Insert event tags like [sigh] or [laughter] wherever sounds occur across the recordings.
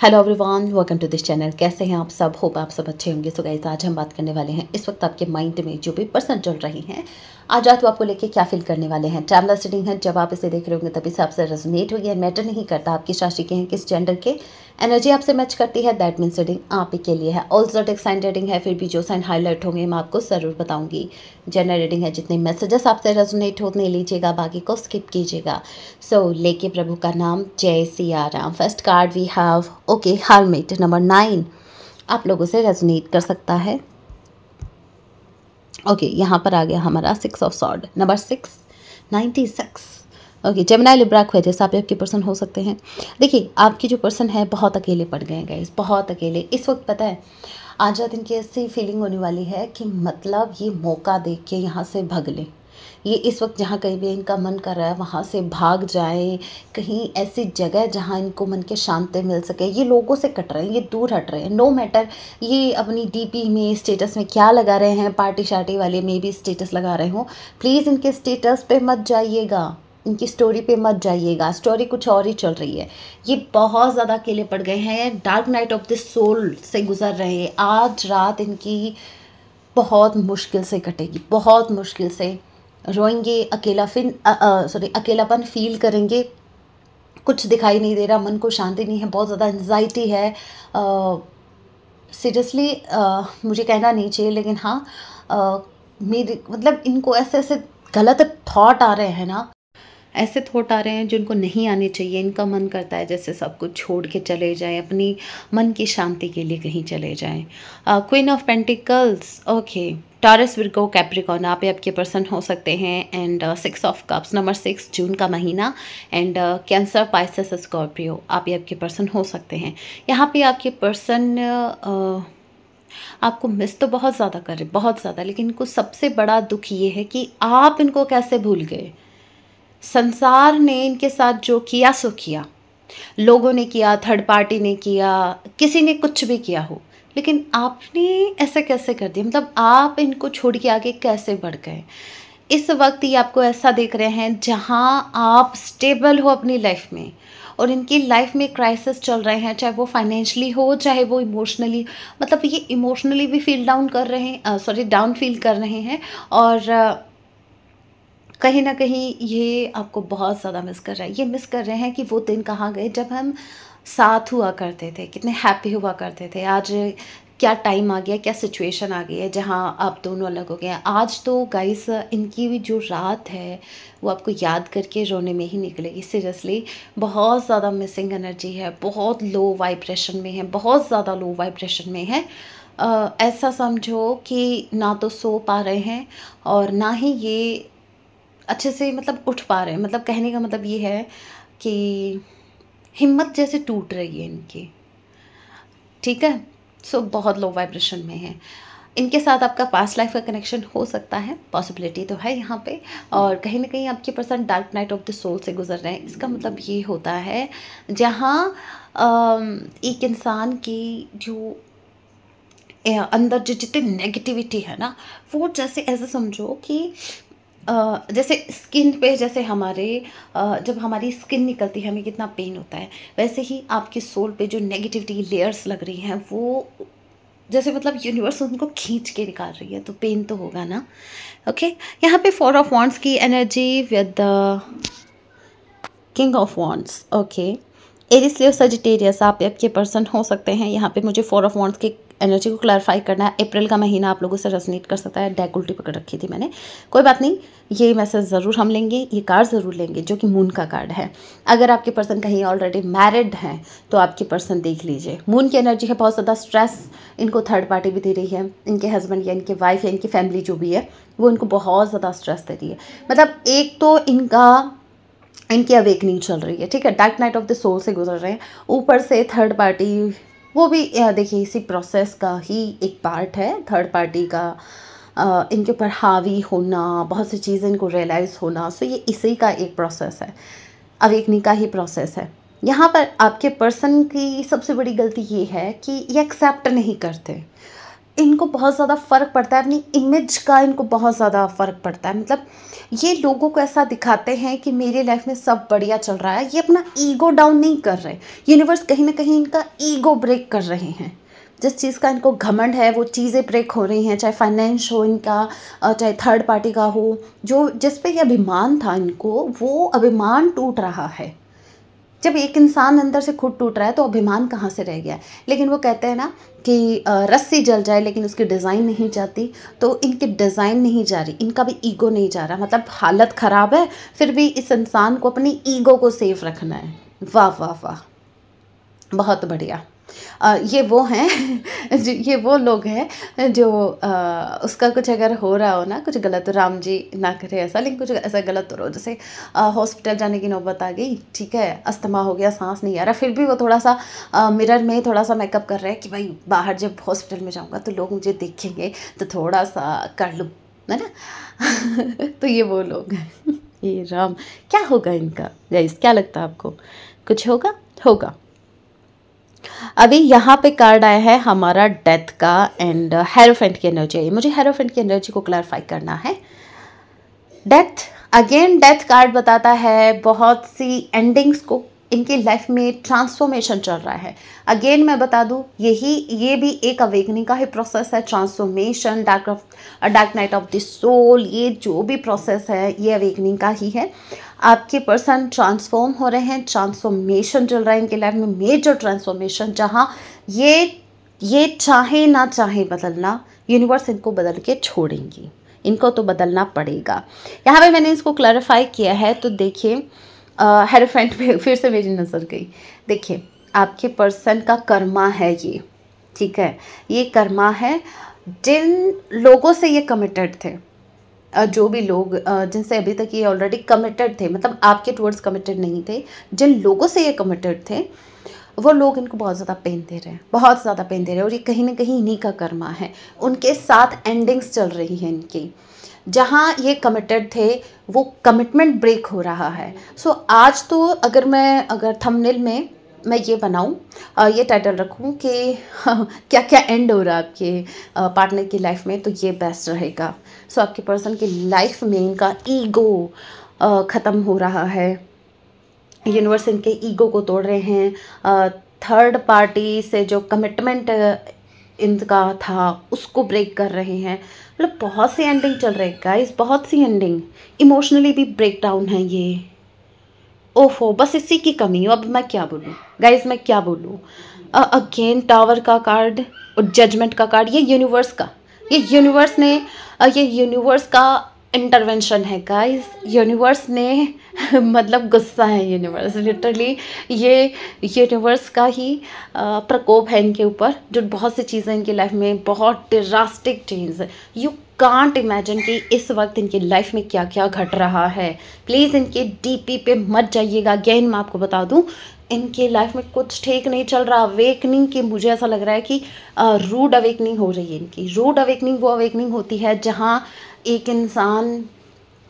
Hello everyone welcome to this channel कैसे हैं आप सब होप आप सब अच्छे होंगे सो गाइज आज हम बात करने वाले हैं इस वक्त आपके माइंड में जो भी पर्सन चल रही हैं आज रात वो आपको लेके क्या फील करने वाले हैं ट्रैवलर सिटिंग है जब आप इसे देख रहे होंगे तभी से आपसे रेजोनेट होगी मैटर नहीं करता आपकी शाशि राशि के हैं किस जेंडर के एनर्जी आपसे मैच करती है दैट मीन रीडिंग आप ही के लिए है ऑल्जोटिक साइन रेडिंग है फिर भी जो साइन हाईलाइट होंगे मैं आपको ज़रूर बताऊंगी जेंडर रेडिंग है जितने मैसेजेस आपसे रेजोनेट होते लीजिएगा बाकी को स्किप कीजिएगा सो so, लेके प्रभु का नाम जय Siya Ram first card we have okay hermit number nine आप लोगों से रेजोनेट कर सकता है ओके okay, यहाँ पर आ गया हमारा six of sword number six ninety six okay Gemini Libra जैसे आप आपके पर्सन हो सकते हैं देखिए आपके जो पर्सन है बहुत अकेले पड़ गए गए बहुत अकेले इस वक्त पता है आज रात इनकी ऐसी फीलिंग होने वाली है कि मतलब ये मौका देख के यहाँ से भग लें ये इस वक्त जहाँ कहीं भी इनका मन कर रहा है वहाँ से भाग जाएं कहीं ऐसी जगह जहाँ इनको मन के शांति मिल सके ये लोगों से कट रहे हैं ये दूर हट रहे हैं नो मैटर ये अपनी डीपी में स्टेटस में क्या लगा रहे हैं पार्टी शार्टी वाले में भी स्टेटस लगा रहे हों प्लीज़ इनके स्टेटस पर मत जाइएगा इनकी स्टोरी पे मत जाइएगा स्टोरी कुछ और ही चल रही है ये बहुत ज़्यादा अकेले पड़ गए हैं dark night of the soul से गुजर रहे हैं आज रात इनकी बहुत मुश्किल से कटेगी बहुत मुश्किल से रोएंगे अकेला फिन सॉरी अकेलापन फील करेंगे कुछ दिखाई नहीं दे रहा मन को शांति नहीं है बहुत ज़्यादा एनजाइटी है सीरियसली मुझे कहना नहीं चाहिए लेकिन हाँ मेरे मतलब इनको ऐसे ऐसे गलत थॉट आ रहे हैं ना ऐसे थॉट आ रहे हैं जिनको नहीं आने चाहिए इनका मन करता है जैसे सब कुछ छोड़ के चले जाएं अपनी मन की शांति के लिए कहीं चले जाएं queen of pentacles okay Taurus Virgo Capricorn आप आपके पर्सन हो सकते हैं and six of cups number six June का महीना एंड कैंसर पाइसस स्कॉर्पियो आप आपके पर्सन हो सकते हैं यहाँ पे आपके पर्सन uh, आपको मिस तो बहुत ज़्यादा कर रहे बहुत ज़्यादा लेकिन इनको सबसे बड़ा दुख ये है कि आप इनको कैसे भूल गए संसार ने इनके साथ जो किया सो किया लोगों ने किया थर्ड पार्टी ने किया किसी ने कुछ भी किया हो लेकिन आपने ऐसा कैसे कर दिया मतलब आप इनको छोड़ के आगे कैसे बढ़ गए इस वक्त ये आपको ऐसा देख रहे हैं जहाँ आप स्टेबल हो अपनी लाइफ में और इनकी लाइफ में क्राइसिस चल रहे हैं चाहे वो फाइनेंशली हो चाहे वो इमोशनली मतलब ये इमोशनली भी फील डाउन कर रहे हैं सॉरी डाउन फील कर रहे हैं और कहीं ना कहीं ये आपको बहुत ज़्यादा मिस कर रहा है ये मिस कर रहे हैं कि वो दिन कहाँ गए जब हम साथ हुआ करते थे कितने हैप्पी हुआ करते थे आज क्या टाइम आ गया क्या सिचुएशन आ गई है जहाँ आप दोनों अलग हो गए आज तो गाइस इनकी भी जो रात है वो आपको याद करके रोने में ही निकलेगी सीरियसली बहुत ज़्यादा मिसिंग एनर्जी है बहुत लो वाइब्रेशन में है बहुत ज़्यादा लो वाइब्रेशन में है आ, ऐसा समझो कि ना तो सो पा रहे हैं और ना ही ये अच्छे से मतलब उठ पा रहे हैं मतलब कहने का मतलब ये है कि हिम्मत जैसे टूट रही है इनकी ठीक है सो so, बहुत लो वाइब्रेशन में है इनके साथ आपका पास्ट लाइफ का कनेक्शन हो सकता है पॉसिबिलिटी तो है यहाँ पे और कहीं ना कहीं आपके person dark night of the soul से गुजर रहे हैं इसका मतलब ये होता है जहाँ एक इंसान की जो अंदर जो जितनी नेगेटिविटी है ना वो जैसे ऐसे समझो कि जैसे स्किन पे जैसे हमारे जब हमारी स्किन निकलती है हमें कितना पेन होता है वैसे ही आपके सोल पे जो नेगेटिविटी लेयर्स लग रही हैं वो जैसे मतलब यूनिवर्स उनको खींच के निकाल रही है तो पेन तो होगा ना ओके यहाँ पे फोर ऑफ वॉन्ट्स की energy with the king of wands okay Aries Leo Sagittarius आप आपके पर्सन हो सकते हैं यहाँ पे मुझे फोर ऑफ वॉन्ट्स के एनर्जी को क्लैरिफाई करना है अप्रैल का महीना आप लोगों से रेजनेट कर सकता है डेक उल्टी पकड़ रखी थी मैंने कोई बात नहीं ये मैसेज ज़रूर हम लेंगे ये कार्ड ज़रूर लेंगे जो कि मून का कार्ड है अगर आपके पर्सन कहीं ऑलरेडी मैरिड हैं तो आपके पर्सन देख लीजिए मून की एनर्जी है बहुत ज़्यादा स्ट्रेस इनको थर्ड पार्टी भी दे रही है इनके हस्बैंड या इनके वाइफ या इनकी फैमिली जो भी है वो इनको बहुत ज़्यादा स्ट्रेस दे रही है मतलब एक तो इनका इनकी अवेकनिंग चल रही है ठीक है dark night of the soul से गुजर रहे हैं ऊपर से थर्ड पार्टी वो भी देखिए इसी प्रोसेस का ही एक पार्ट है थर्ड पार्टी का आ, इनके ऊपर हावी होना बहुत सी चीज़ें इनको रियलाइज़ होना सो ये इसी का एक प्रोसेस है अवेकनी का ही प्रोसेस है यहाँ पर आपके पर्सन की सबसे बड़ी गलती ये है कि ये एक्सेप्ट नहीं करते इनको बहुत ज़्यादा फ़र्क पड़ता है अपनी इमेज का इनको बहुत ज़्यादा फ़र्क पड़ता है मतलब ये लोगों को ऐसा दिखाते हैं कि मेरी लाइफ में सब बढ़िया चल रहा है ये अपना ईगो डाउन नहीं कर रहे यूनिवर्स कहीं ना कहीं इनका ईगो ब्रेक कर रहे हैं जिस चीज़ का इनको घमंड है वो चीज़ें ब्रेक हो रही हैं चाहे फाइनेंस हो इनका चाहे थर्ड पार्टी का हो जो जिस पे ये अभिमान था इनको वो अभिमान टूट रहा है जब एक इंसान अंदर से खुद टूट रहा है तो अभिमान कहाँ से रह गया है लेकिन वो कहते हैं ना कि रस्सी जल जाए लेकिन उसकी डिज़ाइन नहीं जाती तो इनकी डिज़ाइन नहीं जा रही इनका भी ईगो नहीं जा रहा मतलब हालत ख़राब है फिर भी इस इंसान को अपनी ईगो को सेफ रखना है वाह वाह वाह बहुत बढ़िया ये वो हैं [laughs] ये वो लोग हैं जो उसका कुछ अगर हो रहा हो ना कुछ गलत राम जी ना करे ऐसा लेकिन कुछ ऐसा गलत हो तो रहा जैसे हॉस्पिटल जाने की नौबत आ गई ठीक है अस्थमा हो गया सांस नहीं आ रहा फिर भी वो थोड़ा सा मिरर में थोड़ा सा मेकअप कर रहे हैं कि भाई बाहर जब हॉस्पिटल में जाऊँगा तो लोग मुझे देखेंगे तो थोड़ा सा कर लूँ है ना [laughs] तो ये वो लोग हैं [laughs] ये राम क्या होगा इनका गाइस क्या लगता है आपको कुछ होगा होगा अभी यहाँ पे कार्ड आया है हमारा डेथ का एंड हेरोफेंट की एनर्जी मुझे हेरोफेंट की एनर्जी को क्लैरिफाई करना है डेथ अगेन डेथ कार्ड बताता है बहुत सी एंडिंग्स को इनकी लाइफ में ट्रांसफॉर्मेशन चल रहा है अगेन मैं बता दूँ यही ये भी एक अवेकनिंग का ही प्रोसेस है transformation dark of dark night of the soul ये जो भी प्रोसेस है ये अवेकनिंग का ही है आपके पर्सन ट्रांसफॉर्म हो रहे हैं ट्रांसफॉर्मेशन चल रहा है इनके लाइफ में मेजर ट्रांसफॉर्मेशन जहाँ ये ये चाहे ना चाहे बदलना यूनिवर्स इनको बदल के छोड़ेंगी इनको तो बदलना पड़ेगा यहाँ पे मैंने इसको क्लैरिफाई किया है तो देखिए हेरोफेंट में फिर से मेरी नज़र गई देखिए आपके पर्सन का कर्मा है ये ठीक है ये कर्मा है जिन लोगों से ये कमिटेड थे जो भी लोग जिनसे अभी तक ये ऑलरेडी कमिटेड थे मतलब आपके टूवर्ड्स कमिटेड नहीं थे जिन लोगों से ये कमिटेड थे वो लोग इनको बहुत ज़्यादा पेन दे रहे हैं बहुत ज़्यादा पेन दे रहे हैं और ये कहीं ना कहीं इन्हीं का कर्मा है उनके साथ एंडिंग्स चल रही है इनकी जहाँ ये कमिटेड थे वो कमिटमेंट ब्रेक हो रहा है सो so, आज तो अगर मैं अगर थंबनेल में मैं ये बनाऊँ ये टाइटल रखूँ कि क्या क्या एंड हो रहा है आपके पार्टनर की लाइफ में तो ये बेस्ट रहेगा सो so, आपके पर्सन की लाइफ में इनका ईगो ख़त्म हो रहा है यूनिवर्स इनके ईगो को तोड़ रहे हैं थर्ड पार्टी से जो कमिटमेंट इनका था उसको ब्रेक कर रहे हैं मतलब बहुत सी एंडिंग चल रही है गाइस बहुत सी एंडिंग इमोशनली भी ब्रेक डाउन है ये ओफो बस इसी की कमी हो अब मैं क्या बोलूँ गाइस मैं क्या बोलूँ अगेन टावर का कार्ड और जजमेंट का कार्ड ये यूनिवर्स का ये यूनिवर्स ने ये यूनिवर्स का इंटरवेंशन है गाइस यूनिवर्स ने [laughs] मतलब गुस्सा है यूनिवर्स लिटरली ये यूनिवर्स का ही प्रकोप है इनके ऊपर जो बहुत सी चीज़ें इनकी लाइफ में बहुत ड्रास्टिक चेंज है यू कांट इमेजिन कि इस वक्त इनकी लाइफ में क्या क्या घट रहा है प्लीज़ इनके डीपी पे मत जाइएगा अगेन मैं आपको बता दूँ इनके लाइफ में कुछ ठीक नहीं चल रहा अवेकनिंग की मुझे ऐसा लग रहा है कि रूड अवेकनिंग हो रही है इनकी रूड अवेकनिंग वो अवेकनिंग होती है जहाँ एक इंसान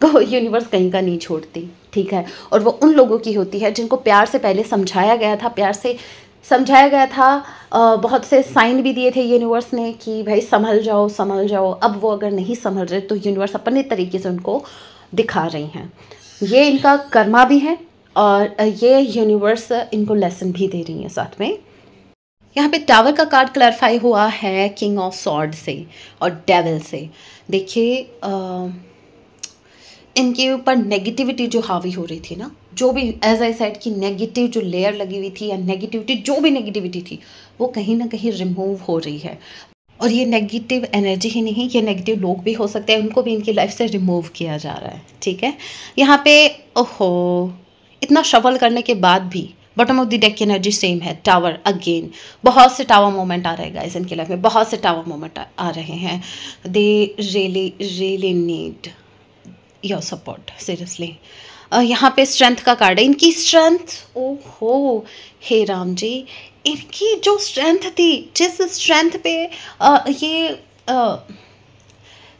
को यूनिवर्स कहीं का नहीं छोड़ती ठीक है और वो उन लोगों की होती है जिनको प्यार से पहले समझाया गया था प्यार से समझाया गया था बहुत से साइन भी दिए थे यूनिवर्स ने कि भाई संभल जाओ संभल जाओ अब वो अगर नहीं संभल रहे तो यूनिवर्स अपने तरीके से उनको दिखा रही हैं ये इनका कर्मा भी है और ये यूनिवर्स इनको लेसन भी दे रही हैं साथ में यहाँ पे टावर का कार्ड क्लैरिफाई हुआ है किंग ऑफ सॉर्ड से और डेविल से देखिए इनके ऊपर नेगेटिविटी जो हावी हो रही थी ना जो भी एज आई साइड की नेगेटिव जो लेयर लगी हुई थी या नेगेटिविटी जो भी नेगेटिविटी थी वो कहीं ना कहीं रिमूव हो रही है और ये नेगेटिव एनर्जी ही नहीं ये नेगेटिव लोग भी हो सकते हैं उनको भी इनकी लाइफ से रिमूव किया जा रहा है ठीक है यहाँ पे ओहो इतना शफल करने के बाद भी बॉटम ऑफ द डेक की एनर्जी सेम है टावर अगेन बहुत से टावर मोमेंट आ रहे गाइज इनके लाइफ में बहुत से टावर मोमेंट आ, आ रहे हैं they really really need your support seriously यहाँ पे स्ट्रेंथ का कार्ड है इनकी स्ट्रेंथ ओ हो हे राम जी इनकी जो स्ट्रेंथ थी जिस स्ट्रेंथ पे आ, ये आ,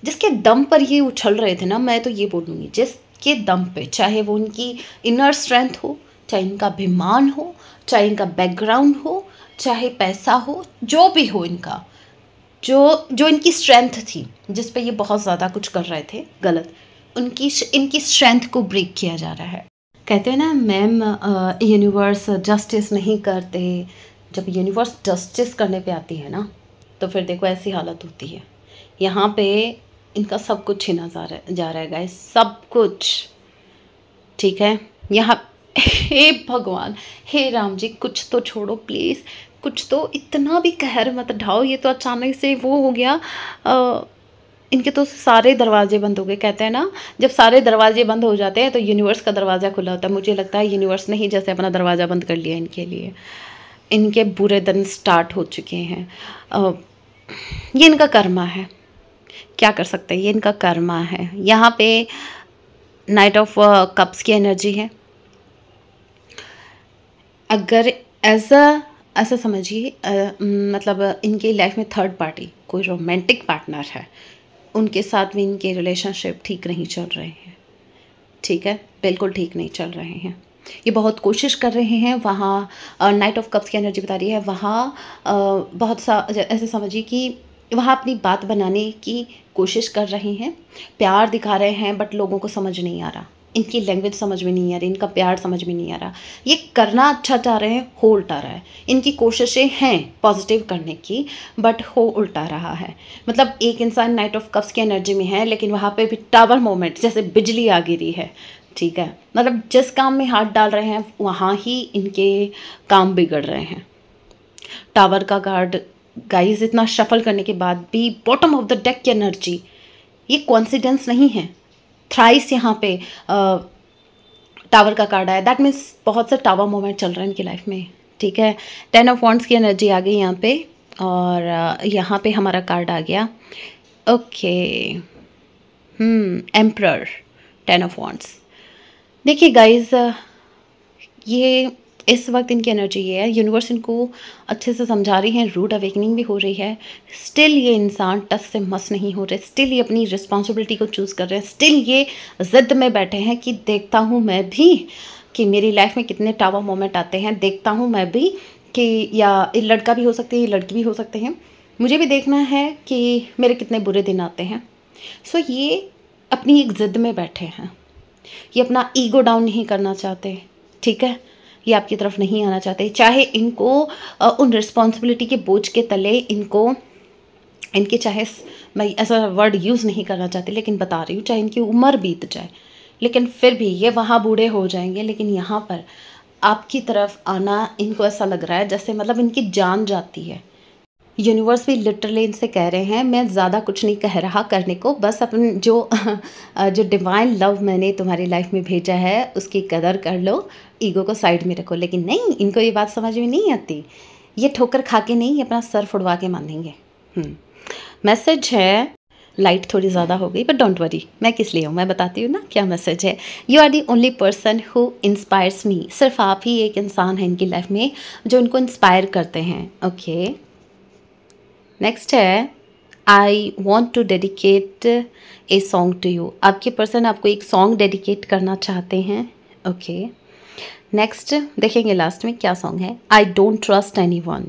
जिसके दम पर ये उछल रहे थे ना मैं तो ये बोलूँगी जिसके दम पे चाहे वो उनकी इनर स्ट्रेंथ हो चाहे इनका अभिमान हो चाहे इनका बैकग्राउंड हो चाहे पैसा हो जो भी हो इनका जो जो इनकी स्ट्रेंथ थी जिस पे ये बहुत ज़्यादा कुछ कर रहे थे गलत उनकी इनकी स्ट्रेंथ को ब्रेक किया जा रहा है कहते हैं ना मैम यूनिवर्स जस्टिस नहीं करते जब यूनिवर्स जस्टिस करने पे आती है ना तो फिर देखो ऐसी हालत होती है यहाँ पे इनका सब कुछ छीना जा रहा जा रहा है गाइस सब कुछ ठीक है यहाँ हे भगवान हे राम जी कुछ तो छोड़ो प्लीज़ कुछ तो इतना भी कहर मत ढाओ ये तो अचानक से वो हो गया आ, इनके तो सारे दरवाजे बंद हो गए कहते हैं ना जब सारे दरवाजे बंद हो जाते हैं तो यूनिवर्स का दरवाज़ा खुला होता है मुझे लगता है यूनिवर्स ने ही जैसे अपना दरवाज़ा बंद कर लिया इनके लिए इनके बुरे दिन स्टार्ट हो चुके हैं ये इनका कर्मा है क्या कर सकते हैं ये इनका कर्मा है यहाँ पे नाइट ऑफ कप्स की एनर्जी है अगर एज अ ऐसा समझिए मतलब इनके लाइफ में थर्ड पार्टी कोई रोमांटिक पार्टनर है उनके साथ भी इनके रिलेशनशिप ठीक नहीं चल रहे हैं ठीक है बिल्कुल ठीक नहीं चल रहे हैं ये बहुत कोशिश कर रहे हैं वहाँ नाइट ऑफ कप्स की एनर्जी बता रही है वहाँ बहुत सा ऐसे समझिए कि वहाँ अपनी बात बनाने की कोशिश कर रहे हैं प्यार दिखा रहे हैं बट लोगों को समझ नहीं आ रहा इनकी लैंग्वेज समझ में नहीं आ रही इनका प्यार समझ में नहीं आ रहा ये करना अच्छा चाह रहे हैं हो उल्टा रहा है इनकी कोशिशें हैं पॉजिटिव करने की बट हो उल्टा रहा है मतलब एक इंसान नाइट ऑफ कप्स की एनर्जी में है लेकिन वहाँ पे भी टावर मोमेंट जैसे बिजली आ गिरी है ठीक है मतलब जिस काम में हाथ डाल रहे हैं वहाँ ही इनके काम बिगड़ रहे हैं टावर का गार्ड गाइज इतना शफल करने के बाद भी बॉटम ऑफ द डेक की एनर्जी ये कॉन्सिडेंस नहीं है थ्राइस यहाँ पे टावर का कार्ड आया दैट मीन्स बहुत से टावर मोमेंट चल रहे हैं इनकी लाइफ में ठीक है टेन ऑफ वॉन्ट्स की एनर्जी आ गई यहाँ पे और यहाँ पे हमारा कार्ड आ गया okay emperor ten of wands देखिए गाइज ये इस वक्त इनकी एनर्जी ये है यूनिवर्स इनको अच्छे से समझा रही है रूड अवेकनिंग भी हो रही है स्टिल ये इंसान टस से मस नहीं हो रहे स्टिल ये अपनी रिस्पॉन्सिबिलिटी को चूज़ कर रहे हैं स्टिल ये ज़िद में बैठे हैं कि देखता हूँ मैं भी कि मेरी लाइफ में कितने टावा मोमेंट आते हैं देखता हूँ मैं भी कि या लड़का भी हो सकते हैं लड़की भी हो सकते हैं मुझे भी देखना है कि मेरे कितने बुरे दिन आते हैं सो so ये अपनी एक ज़िद में बैठे हैं ये अपना ईगो डाउन नहीं करना चाहते ठीक है ये आपकी तरफ नहीं आना चाहते चाहे इनको उन रिस्पॉन्सिबिलिटी के बोझ के तले इनको इनके चाहे मैं ऐसा वर्ड यूज़ नहीं करना चाहती लेकिन बता रही हूँ चाहे इनकी उम्र बीत जाए लेकिन फिर भी ये वहाँ बूढ़े हो जाएंगे लेकिन यहाँ पर आपकी तरफ आना इनको ऐसा लग रहा है जैसे मतलब इनकी जान जाती है यूनिवर्स भी लिटरली इनसे कह रहे हैं मैं ज़्यादा कुछ नहीं कह रहा करने को बस अपन जो [laughs] जो डिवाइन लव मैंने तुम्हारी लाइफ में भेजा है उसकी कदर कर लो ईगो को साइड में रखो लेकिन नहीं इनको ये बात समझ में नहीं आती ये ठोकर खा के नहीं अपना सर फुड़वा के मानेंगे मैसेज हम्म। है लाइट थोड़ी ज़्यादा हो गई बट डोंट वरी मैं किस लिए हूँ मैं बताती हूँ ना क्या मैसेज है you are the only person who inspires me सिर्फ आप ही एक इंसान हैं इनकी लाइफ में जो इनको इंस्पायर करते हैं ओके okay? नेक्स्ट है I want to dedicate a song to you आपके पर्सन आपको एक सॉन्ग डेडिकेट करना चाहते हैं ओके नेक्स्ट देखेंगे लास्ट में क्या सॉन्ग है I don't trust anyone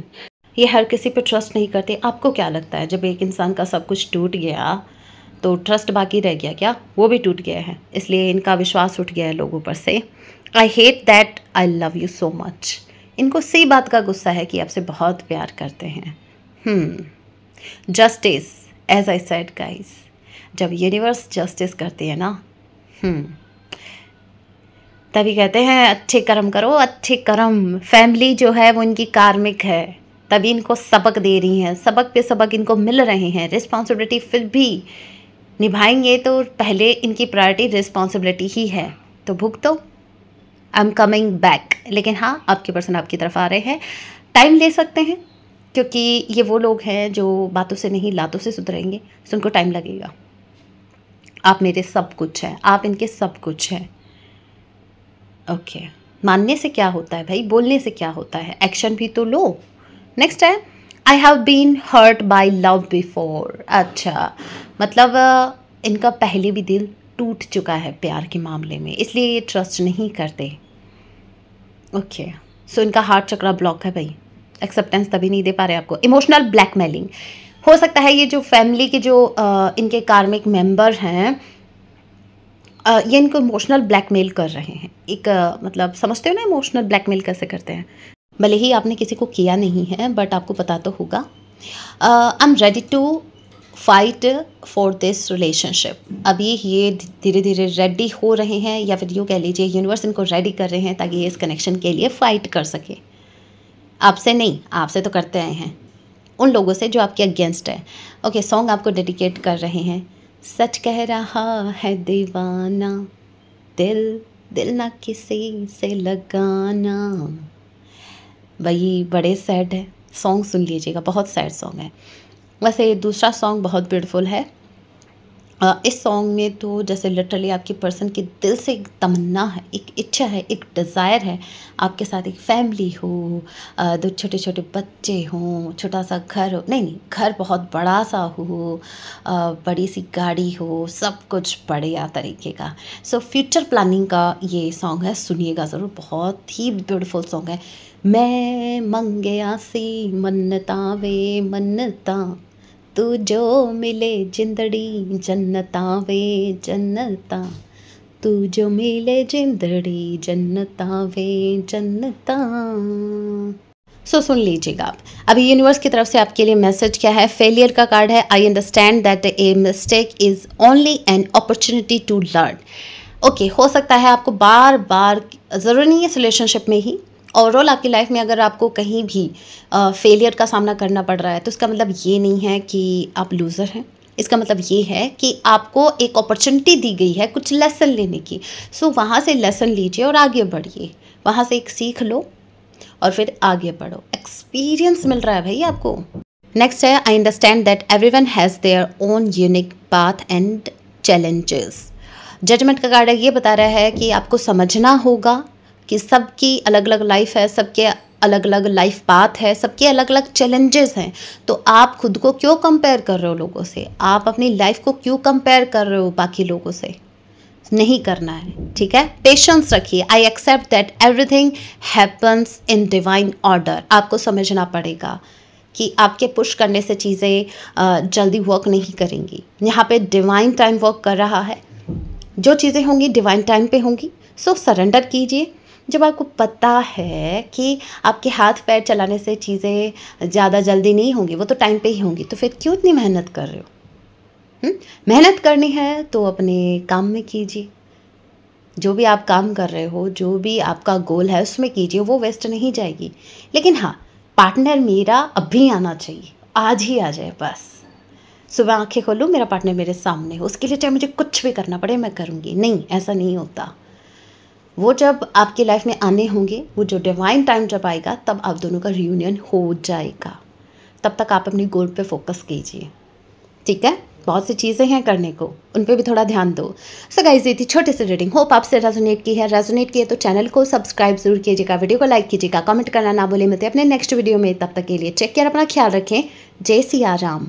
ये हर किसी पर ट्रस्ट नहीं करते आपको क्या लगता है जब एक इंसान का सब कुछ टूट गया तो ट्रस्ट बाकी रह गया क्या वो भी टूट गया है इसलिए इनका विश्वास उठ गया है लोगों पर से I hate that I love you so much इनको सही बात का गुस्सा है कि आपसे बहुत प्यार करते हैं hmm justice as I said guys जब यूनिवर्स जस्टिस करती है ना हम्म, तभी कहते हैं अच्छे कर्म करो अच्छे कर्म फैमिली जो है वो इनकी कार्मिक है तभी इनको सबक दे रही हैं सबक पे सबक इनको मिल रहे हैं रिस्पॉन्सिबिलिटी फिर भी निभाएंगे तो पहले इनकी प्रायोरिटी रिस्पॉन्सिबिलिटी ही है तो तो आई एम कमिंग बैक लेकिन हाँ आपके पर्सन आपकी तरफ आ रहे हैं टाइम ले सकते हैं क्योंकि ये वो लोग हैं जो बातों से नहीं लातों से सुधरेंगे तो उनको टाइम लगेगा आप मेरे सब कुछ हैं आप इनके सब कुछ हैं ओके okay. मानने से क्या होता है भाई बोलने से क्या होता है एक्शन भी तो लो नेक्स्ट है I have been hurt by love before अच्छा मतलब इनका पहले भी दिल टूट चुका है प्यार के मामले में इसलिए ये ट्रस्ट नहीं करते ओके okay. सो so, इनका हार्ट चक्रा ब्लॉक है भाई एक्सेप्टेंस तभी नहीं दे पा रहे आपको इमोशनल ब्लैकमेलिंग हो सकता है ये जो फैमिली के जो आ, इनके कार्मिक मेंबर हैं ये इनको इमोशनल ब्लैकमेल कर रहे हैं एक आ, मतलब समझते हो ना इमोशनल ब्लैकमेल कैसे करते हैं भले ही आपने किसी को किया नहीं है बट आपको पता तो होगा I am ready to fight for this relationship अभी ये धीरे धीरे रेडी हो रहे हैं या फिर यूँ कह लीजिए यूनिवर्स इनको रेडी कर रहे हैं ताकि ये इस कनेक्शन के लिए फ़ाइट कर सके आपसे नहीं आपसे तो करते आए हैं उन लोगों से जो आपके अगेंस्ट है ओके सॉन्ग आपको डेडिकेट कर रहे हैं सच कह रहा है दीवाना दिल दिल ना किसी से लगाना भाई बड़े सैड है सॉन्ग सुन लीजिएगा बहुत सैड सॉन्ग है वैसे दूसरा सॉन्ग बहुत ब्यूटीफुल है इस सॉन्ग में तो जैसे लिटरली आपकी पर्सन के दिल से एक तमन्ना है एक इच्छा है एक डिज़ायर है आपके साथ एक फैमिली हो दो छोटे छोटे बच्चे हों छोटा सा घर हो नहीं नहीं घर बहुत बड़ा सा हो बड़ी सी गाड़ी हो सब कुछ बढ़िया तरीके का सो फ्यूचर प्लानिंग का ये सॉन्ग है सुनिएगा ज़रूर बहुत ही ब्यूटीफुल सॉन्ग है मैं मंगया सी मन्नता वे मन्नता तू जो मिले जिंदड़ी वे जन्नता तू जो मिले जिंदड़ी वे जन्नता सो so, सुन लीजिएगा आप अभी यूनिवर्स की तरफ से आपके लिए मैसेज क्या है फेलियर का कार्ड है I understand that a mistake is only an opportunity to learn okay हो सकता है आपको बार बार ज़रूरी नहीं है रिलेशनशिप में ही ओवरऑल आपकी लाइफ में अगर आपको कहीं भी फेलियर का सामना करना पड़ रहा है तो इसका मतलब ये नहीं है कि आप लूज़र हैं इसका मतलब ये है कि आपको एक अपॉर्चुनिटी दी गई है कुछ लेसन लेने की सो so, वहाँ से लेसन लीजिए और आगे बढ़िए वहाँ से एक सीख लो और फिर आगे बढ़ो एक्सपीरियंस मिल रहा है भाई आपको नेक्स्ट है I understand that everyone has their own unique path and challenges judgement का कार्ड ये बता रहा है कि आपको समझना होगा कि सबकी अलग अलग लाइफ है सबके अलग अलग लाइफ पाथ है सबके अलग अलग चैलेंजेस हैं तो आप खुद को क्यों कंपेयर कर रहे हो लोगों से आप अपनी लाइफ को क्यों कंपेयर कर रहे हो बाकी लोगों से नहीं करना है ठीक है पेशेंस रखिए I accept that everything happens in divine order आपको समझना पड़ेगा कि आपके पुश करने से चीज़ें जल्दी वर्क नहीं करेंगी यहाँ पे डिवाइन टाइम वर्क कर रहा है जो चीज़ें होंगी डिवाइन टाइम पे होंगी सो सरेंडर कीजिए जब आपको पता है कि आपके हाथ पैर चलाने से चीज़ें ज़्यादा जल्दी नहीं होंगी वो तो टाइम पे ही होंगी तो फिर क्यों इतनी मेहनत कर रहे हो हम्म? मेहनत करनी है तो अपने काम में कीजिए जो भी आप काम कर रहे हो जो भी आपका गोल है उसमें कीजिए वो वेस्ट नहीं जाएगी लेकिन हाँ पार्टनर मेरा अभी आना चाहिए आज ही आ जाए बस सुबह आंखें खोलूँ मेरा पार्टनर मेरे सामने हो उसके लिए चाहे मुझे कुछ भी करना पड़े मैं करूँगी नहीं ऐसा नहीं होता वो जब आपकी लाइफ में आने होंगे वो जो डिवाइन टाइम जब आएगा तब आप दोनों का रियूनियन हो जाएगा तब तक आप अपनी गोल पे फोकस कीजिए ठीक है बहुत सी चीज़ें हैं करने को उन पर भी थोड़ा ध्यान दो सो गाइस ये थी छोटी सी रीडिंग होप आपसे रेजोनेट की है रेजोनेट की है तो चैनल को सब्सक्राइब जरूर कीजिएगा वीडियो को लाइक कीजिएगा कमेंट करना ना भूलें मिलते अपने नेक्स्ट वीडियो में तब तक के लिए चेक कर अपना ख्याल रखें जय सिया राम